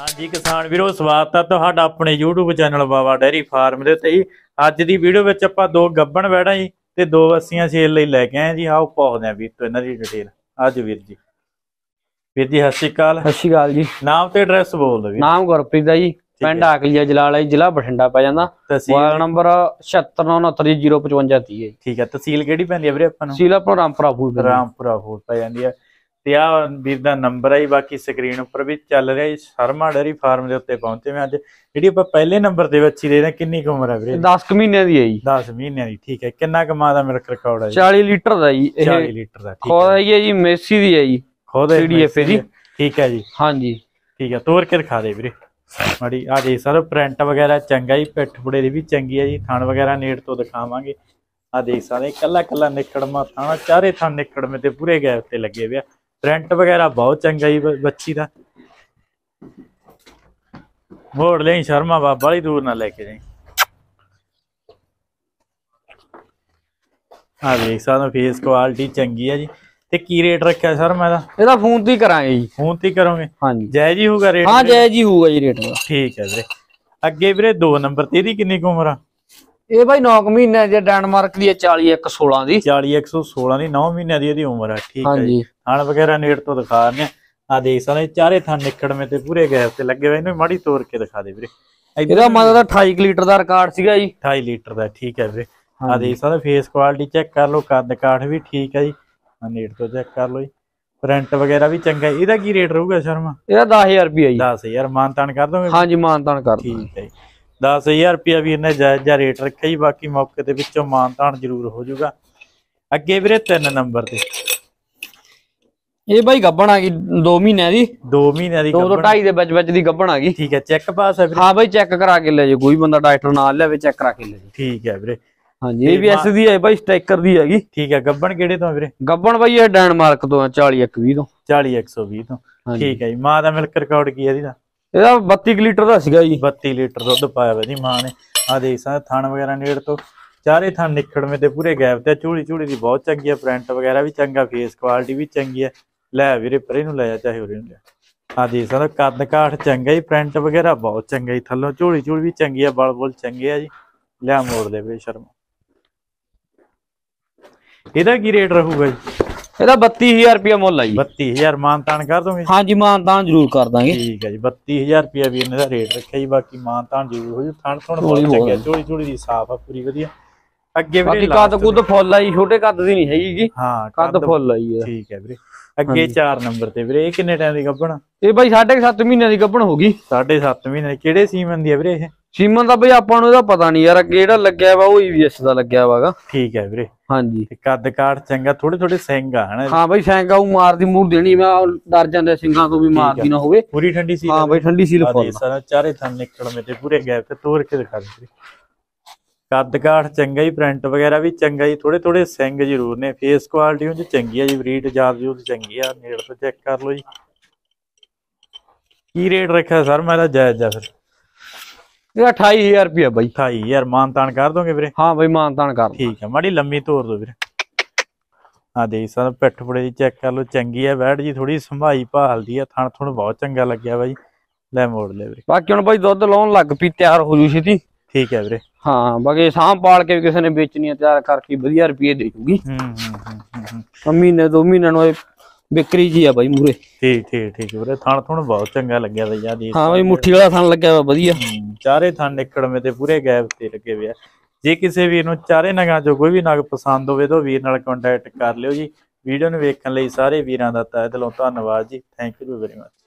ਹਾਂਜੀ ਕਿਸਾਨ ਵੀਰੋ ਸਵਾਗਤ ਹੈ ਤੁਹਾਡਾ ਆਪਣੇ YouTube channel Baba dairy farm ਦੇ ਉੱਤੇ ਅੱਜ ਦੀ ਵੀਡੀਓ ਵਿੱਚ ਆਪਾਂ ਦੋ ਗੱਬਣ ਵੈੜਾ ਜੀ ਤੇ ਦੋ ਵਸੀਆਂ ਛੇਲ ਲਈ ਲੈ ਕੇ ਆਏ ਜੀ ਆਓ ਪਾਉਂਦੇ ਆ ਵੀਰ ਤੋਂ ਇਹਨਾਂ ਦੀ ਡਿਟੇਲ ਅੱਜ ਵੀਰ ਜੀ ਵੀਰ ਜੀ ਸਤਿ ਸ਼੍ਰੀ ਅਕਾਲ ਸਤਿ ਸ਼੍ਰੀ ਅਕਾਲ ਜੀ ਨਾਮ ਤੇ ਐਡਰੈਸ ਬੋਲ ਦਿਓ ਨਾਮ ਗੁਰਪ੍ਰੀਤ ਦਾ ਜੀ ਪਿੰਡ ਆਕਲੀਆ ਜਲਾਲਾ ਜ਼ਿਲ੍ਹਾ ਬਠਿੰਡਾ ਪੈ ਜਾਂਦਾ ਮੋਬਾਈਲ ਨੰਬਰ 7699055030 ਹੈ ਠੀਕ ਹੈ ਤਹਿਸੀਲ ਕਿਹੜੀ ਪੈਂਦੀ ਹੈ ਵੀਰੇ ਆਪਾਂ ਨੂੰ ਤਹਿਸੀਲ ਆਪਣਾ ਰਾਮਪੁਰਾ ਫੂਲ ਰਾਮਪੁਰਾ ਫੂਲ ਪੈ ਜਾਂਦੀ ਹੈ ਤੇ ਆ ਵੀਰ ਦਾ ਨੰਬਰ ਹੈ ਬਾਕੀ ਸਕਰੀਨ ਉੱਪਰ ਵੀ ਚੱਲ ਰਿਹਾ ਹੈ ਸ਼ਰਮਾ ਡੇਰੀ ਫਾਰਮ ਦੇ ਉੱਤੇ ਪਹੁੰਚੇ ਮੈਂ ਅੱਜ ਜਿਹੜੀ ਆਪਾਂ ਪਹਿਲੇ ਨੰਬਰ ਦੇ ਵਿੱਚ ਦੇ ਰਹੇ ਕਿੰਨੀ ਕੁ ਉਮਰ ਹੈ ਵੀਰੇ 10 ਕੁ ਮਹੀਨਿਆਂ ਦੀ ਹੈ ਜੀ 10 ਮਹੀਨਿਆਂ ਦੀ ਠੀਕ ਹੈ ਕਿੰਨਾ ਕੁ ਦਾ ਮਿਲਕ ਰਿਕਾਰਡ ਹੈ ਜੀ 40 ਲੀਟਰ ਦਾ ਜੀ ਇਹ 40 ਲੀਟਰ ਦਾ ਠੀਕ ਹੈ ਖੋਦਾ ਹੈ ਜੀ ਮੈਸੀ ਦੀ ਹੈ ਜੀ ਖੋਦਾ ਸੀਡੀਐਫ ਜੀ ਠੀਕ ਹੈ ਜੀ ਹਾਂਜੀ ਠੀਕ ਹੈ ਤੋਰ ਕੇ ਦਿਖਾ ਦੇ ਵੀਰੇ ਮਾੜੀ ਆ ਜੀ ਸਰ ਪ੍ਰਿੰਟ ਵਗੈਰਾ ਚੰਗਾ ਹੀ ਪਿੱਠ ਫੁੜੇ ਦੀ ਵੀ ਚੰਗੀ ਹੈ ਜੀ ਥਣ ਵਗੈਰਾ ਨੇੜ ਤੋਂ ਦਿਖਾਵਾਂਗੇ ਆ ਦੇਖ ਸਾਰੇ ਕੱਲਾ ਕੱਲਾ ਨਿਕੜਮਾ ਥਾਣਾ ਚਾਰੇ ਥਾਂ ਨਿਕੜਮੇ ਤੇ ਪੂਰੇ ਗੈਪ ਤੇ ਲੱਗੇ ਪਿਆ ਪ੍ਰਿੰਟ ਵਗੈਰਾ ਬਹੁਤ ਚੰਗਾ ਜੀ ਬੱਚੀ ਦਾ ਮੋੜ ਲਈ ਸ਼ਰਮਾ ਬਾਬਾ ਵਾਲੀ ਦੂਰ ਨਾ ਲੈ ਕੇ ਜਾਈ ਆ ਵੇਖ ਸਾਨੂੰ ਫੇਸ ਕੁਆਲਿਟੀ ਚੰਗੀ ਆ ਜੀ ਤੇ ਕੀ ਰੇਟ ਰੱਖਿਆ ਸਰ ਮੈਂ ਦਾ ਇਹਦਾ ਫੋਨ ਤੇ ਕਰਾਂਗੇ ਜੀ ਫੋਨ ਤੇ ਕਰੋਗੇ ਹਾਂਜੀ ਜੈ ਜੀ ਹੋਊਗਾ ਰੇਟ ਹਾਂ ਜੈ ਜੀ ਹੋਊਗਾ ਜੀ ਰੇਟ ਦਾ ਠੀਕ ਹੈ ਵੀਰੇ ਅੱਗੇ ਵੀਰੇ 2 ਨੰਬਰ ਤੇ ਇਹਦੀ ਕਿੰਨੀ ਉਮਰ ਆ ਇਹ ਬਾਈ 9 ਮਹੀਨੇ ਦੀ ਡੈਨਮਾਰਕ ਦੀ 40 40116 ਦੀ 40116 ਦੀ 9 ਮਹੀਨੇ ਦੀ ਇਹਦੀ ਉਮਰ ਆ ਠੀਕ ਹੈ ਜੀ ਥਣ ਵਗੈਰਾ ਨੇੜ ਤੋਂ ਦਿਖਾ ਰਹੇ ਆ ਦੇਖ ਸਾਲੇ ਚਾਰੇ ਥਾਂ ਨਿਕੜਵੇਂ ਤੇ ਪੂਰੇ ਗੈਸ ਤੇ ਲੱਗੇ ਹੋਏ ਇਹਨੂੰ ਮਾੜੀ ਤੋੜ ਕੇ ਦਿਖਾ ਦੇ ਵੀਰੇ ਇਹਦਾ ਮਤਲਬ 28 ਲੀਟਰ ਦਾ ਰਿਕਾਰਡ ਸੀਗਾ ਜੀ 28 ਲੀਟਰ ਦਾ ਠੀਕ ਹੈ ਵੀਰੇ ਆ ਦੇਖ ਸਾਲੇ ਫੇਸ ਕੁਆਲਿਟੀ ਚੈੱਕ ਕਰ ਲਓ ਕੱਦ ਕਾਠ ਵੀ ਠੀਕ ਹੈ ਜੀ ਆ ਨੇੜ ਤੋਂ ਚੈੱਕ ਕਰ ਲਓ ਜੀ ਪ੍ਰਿੰਟ ਵਗੈਰਾ ਵੀ ਚੰਗਾ ਇਹਦਾ ਕੀ ਰੇਟ ਰਹੂਗਾ ਸ਼ਰਮਾ ਇਹਦਾ 10000 ਰੁਪਿਆ ਜੀ 10000 ਮਾਨਤਾਨ ਕਰ ਦੋਗੇ ਹਾਂਜੀ ਮਾਨਤਾਨ ਕਰ ਦਾਂਗੇ ਠੀਕ ਹੈ ਜੀ 10000 ਰੁਪਿਆ ਵੀ ਇਹਨੇ ਜਾਇਜ਼ ਜਾ ਰੇਟ ਰੱਖਿਆ ਜੀ ਬਾਕੀ ਮੌਕੇ ਦੇ ਵਿੱਚੋਂ ਮਾਨਤਾਨ ਜ਼ਰੂਰ ਹੋ ਜਾਊਗਾ ਅੱਗੇ ਵੀਰੇ 3 ਨੰਬਰ ਤੇ ਇਹ ਬਾਈ ਗੱਬਣ ਆ ਗਈ 2 ਮਹੀਨਿਆਂ ਦੀ 2 ਮਹੀਨਿਆਂ ਦੀ 2 ਤੋਂ 2.5 ਦੇ ਵਿੱਚ ਵਿੱਚ ਦੀ ਗੱਬਣ ਆ ਗਈ ਠੀਕ ਹੈ ਚੈੱਕ ਪਾਸ ਹੈ ਵੀਰੇ ਹਾਂ ਬਾਈ ਚੈੱਕ ਕਰਾ ਕੇ ਲੈ ਜੇ ਕੋਈ ਬੰਦਾ ਡਾਕਟਰ ਨਾਲ ਲਿਆਵੇ ਚੈੱਕ ਕਰਾ ਕੇ ਲੈ ਜੀ ਠੀਕ ਹੈ ਵੀਰੇ ਹਾਂਜੀ ਇਹ ਵੀ ਐਸ ਦੀ ਹੈ ਬਾਈ ਸਟ੍ਰਾਈਕਰ ਦੀ ਹੈਗੀ ਠੀਕ ਹੈ ਗੱਬਣ ਕਿਹੜੇ ਤੋਂ ਵੀਰੇ ਗੱਬਣ ਬਾਈ ਇਹ ਡੈਨਮਾਰਕ ਤੋਂ 40 40120 ਤੋਂ 40120 ਤੋਂ ਠੀਕ ਹੈ ਜੀ ਮਾਂ ਦਾ ਮਿਲਕ ਰਿਕਾਰਡ ਕੀ ਹੈ ਇਹਦਾ ਇਹਦਾ 32 ਲੀਟਰ ਦਾ ਸੀਗਾ ਜੀ 32 ਲੀਟਰ ਦੁੱਧ ਪਾਇਆ ਵਾ ਜੀ ਮਾਂ ਨੇ ਆ ਦੇਖ ਸਕਦੇ ਥਣ ਵਗੈਰਾ ਨੇੜ ਤੋਂ ਚਾਰੇ ਥਣ ਨਿਖੜਵੇਂ ਤੇ ਪੂਰੇ ਗੈਪ ਤੇ ਝੂੜੀ ਝੂੜੀ ਦੀ ਬਹੁਤ ਚੰਗੀ ਹੈ ਪ੍ਰਿੰਟ ਵਗੈਰਾ ਵੀ ਚੰਗਾ ਫੇਸ ਕੁਆਲਿਟੀ ਵੀ ਚੰਗੀ ਹੈ ਲੈ ਵੀਰੇ ਪਰੇ ਨੂੰ ਲੈ ਜਾ ਚਾਹੇ ਉਰੇ ਨੂੰ ਲੈ ਆ ਜੀ ਸਰ ਕੱਦ ਕਾਠ ਚੰਗਾ ਹੀ ਪ੍ਰਿੰਟ ਵਗੈਰਾ ਬਹੁਤ ਚੰਗਾ ਹੀ ਥੱਲੋਂ ਝੋਲੀ ਝੋਲ ਵੀ ਚੰਗੀ ਆ ਬਲ ਬਲ ਚੰਗੇ ਆ ਜੀ ਲਿਆ ਮੋੜ ਲੈ ਵੀਰੇ ਇਹਦਾ ਕੀ ਰੇਟ ਰਹੂਗਾ ਜੀ ਇਹਦਾ 32000 ਰੁਪਿਆ ਮੁੱਲ ਆ ਜੀ 32000 ਮਾਨਤਾਨ ਕਰ ਦੋਗੇ ਹਾਂਜੀ ਮਾਨਤਾਨ ਜ਼ਰੂਰ ਕਰ ਦਾਂਗੇ ਠੀਕ ਹੈ ਜੀ 32000 ਰੁਪਿਆ ਵੀ ਇਹਨਾਂ ਦਾ ਰੇਟ ਰੱਖਿਆ ਜੀ ਬਾਕੀ ਮਾਨਤਾਨ ਜ਼ਰੂਰ ਹੋ ਜੀ ਥਣ ਥਣ ਬਹੁਤ ਚੰਗਾ ਝੋਲੀ ਝੋਲੀ ਦੀ ਸਾਫ ਆ ਪੂਰੀ ਵਧੀਆ ਅੱਗੇ ਵੀ ਕੱਦ ਕੁੱਦ ਫੁੱਲ ਆਈ ਛੋਟੇ ਕੱਦ ਦੀ ਨਹੀਂ ਹੈਗੀ ਗੀ ਹਾਂ ਕੱਦ ਫੁੱਲ ਆਈ ਹੈ ਠੀਕ ਹੈ ਵੀਰੇ ਅੱਗੇ 4 ਨੰਬਰ ਤੇ ਵੀਰੇ ਇਹ ਕਿੰਨੇ ਟਾਈਮ ਦੀ ਗੱਭਣ ਇਹ ਬਾਈ 7.5 ਮਹੀਨਿਆਂ ਦੀ ਗੱਭਣ ਹੋਗੀ 7.5 ਮਹੀਨੇ ਕਿਹੜੇ ਸੀਮਨ ਦੀ ਹੈ ਵੀਰੇ ਇਹ ਸੀਮਨ ਦਾ ਬਈ ਆਪਾਂ ਨੂੰ ਇਹਦਾ ਪਤਾ ਨਹੀਂ ਯਾਰ ਅੱਗੇ ਜਿਹੜਾ ਲੱਗਿਆ ਵਾ ਉਹ ਈਵੀਐਸ e ਦਾ ਲੱਗਿਆ ਵਾਗਾ ਠੀਕ ਹੈ ਵੀਰੇ ਹਾਂਜੀ ਤੇ ਕੱਦ ਕਾਟ ਚੰਗਾ ਥੋੜੇ ਥੋੜੇ ਸਿੰਘ ਆ ਹਨਾ ਹਾਂ ਬਈ ਸਿੰਘ ਆਉ ਮਾਰਦੀ ਮੂਰ ਦੇਣੀ ਮੈਂ ਡਰ ਜਾਂਦਾ ਸਿੰਘਾਂ ਤੋਂ ਵੀ ਮਾਰਦੀ ਨਾ ਹੋਵੇ ਪੂਰੀ ਠੰਡੀ ਸੀਲ ਹਾਂ ਬਈ ਠੰਡੀ ਸੀਲ ਫੁੱਲ ਸਾਰਾ ਚਾਰੇ ਥਾਂ ਨਿਕਲ ਮੇ ਤੇ ਪੂਰੇ ਗੈਪ ਤੇ ਤੋੜ ਕੇ ਦਿਖਾ ਦੇ ਕੱਦ ਕਾਠ ਚੰਗਾ ਹੀ ਪ੍ਰਿੰਟ ਵਗੈਰਾ ਵੀ ਚੰਗਾ ਹੀ ਥੋੜੇ ਥੋੜੇ ਸਿੰਗ ਜ਼ਰੂਰ ਨੇ ਫੇਸ ਕੁਆਲਿਟੀ ਉਹ ਚੰਗੀ ਆ ਜੀ ਬਰੀਡ ਜਾਤ ਜੂਤ ਚੰਗੀ ਆ ਨੇੜ ਤੋਂ ਚੈੱਕ ਕਰ ਲਓ ਜੀ ਕੀ ਰੇਟ ਰੱਖਿਆ ਸਰ ਮੇਰਾ ਜਾਇਜ਼ ਆ ਫਿਰ ਇਹ 28000 ਰੁਪਏ ਬਾਈ 28000 ਮਾਨਤਾਨ ਕਰ ਦੋਗੇ ਵੀਰੇ ਹਾਂ ਬਾਈ ਮਾਨਤਾਨ ਕਰ ਠੀਕ ਆ ਮਾੜੀ ਲੰਮੀ ਤੋਰ ਦੋ ਵੀਰੇ ਆ ਦੇ ਸਰ ਪਿੱਠ ਫੜੇ ਦੀ ਚੈੱਕ ਕਰ ਲਓ ਚੰਗੀ ਆ ਬੈਠ ਜੀ ਥੋੜੀ ਸੰਭਾਈ ਭਾਲਦੀ ਆ ਥਣ ਥਣ ਬਹੁਤ ਚੰਗਾ ਲੱਗਿਆ ਬਾਈ ਲੈ ਮੋੜ ਲੈ ਵੀਰੇ ਬਾਕੀ ਹੁਣ ਬਾਈ ਦੁੱਧ ਲਾਉਣ ਲੱਗ ਪੀ ਤਿਆਰ ਹੋ ਜੂ ਛੇਤੀ ਠੀਕ ਹੈ ਵੀਰੇ ਹਾਂ ਬਾਕੀ ਸਾਂਭ ਪਾਲ ਕੇ ਕਿਸੇ ਨੇ ਵੇਚਣੀ ਤਿਆਰ ਕਰਕੇ ਵਧੀਆ ਰੁਪਏ ਦੇ ਜੂਗੀ ਹੂੰ ਹੂੰ ਹੂੰ ਮਹੀਨੇ ਦੋ ਮਹੀਨਿਆਂ ਨੂੰ ਇਹ ਵਿਕਰੀ ਜੀ ਆ ਬਾਈ ਮੂਰੇ ਠੀਕ ਠੀਕ ਠੀਕ ਵੀਰੇ ਥਣ ਥਣ ਬਹੁਤ ਚੰਗਾ ਲੱਗਿਆ ਬਈ ਯਾਰ ਇਹ ਹਾਂ ਬਈ ਮੁੱਠੀ ਵਾਲਾ ਥਣ ਲੱਗਿਆ ਵਾ ਵਧੀਆ ਚਾਰੇ ਥਣ ਨਿਕੜਵੇਂ ਤੇ ਪੂਰੇ ਗੈਪ ਤੇ ਲੱਗੇ ਹੋਏ ਜੇ ਕਿਸੇ ਵੀਰ ਨੂੰ ਚਾਰੇ ਨਗਾਂ ਚੋਂ ਕੋਈ ਵੀ ਨਗ ਪਸੰਦ ਹੋਵੇ ਤਾਂ ਵੀਰ ਨਾਲ ਕੰਟੈਕਟ ਕਰ ਲਿਓ ਜੀ ਵੀਡੀਓ ਨੂੰ ਵੇਖਣ ਲਈ ਸਾਰੇ ਵੀਰਾਂ ਦਾ ਤਹਿ ਦਿਲੋਂ ਧੰਨਵਾਦ ਜੀ ਥੈਂਕ ਯੂ ਵੈਰੀ ਮਚ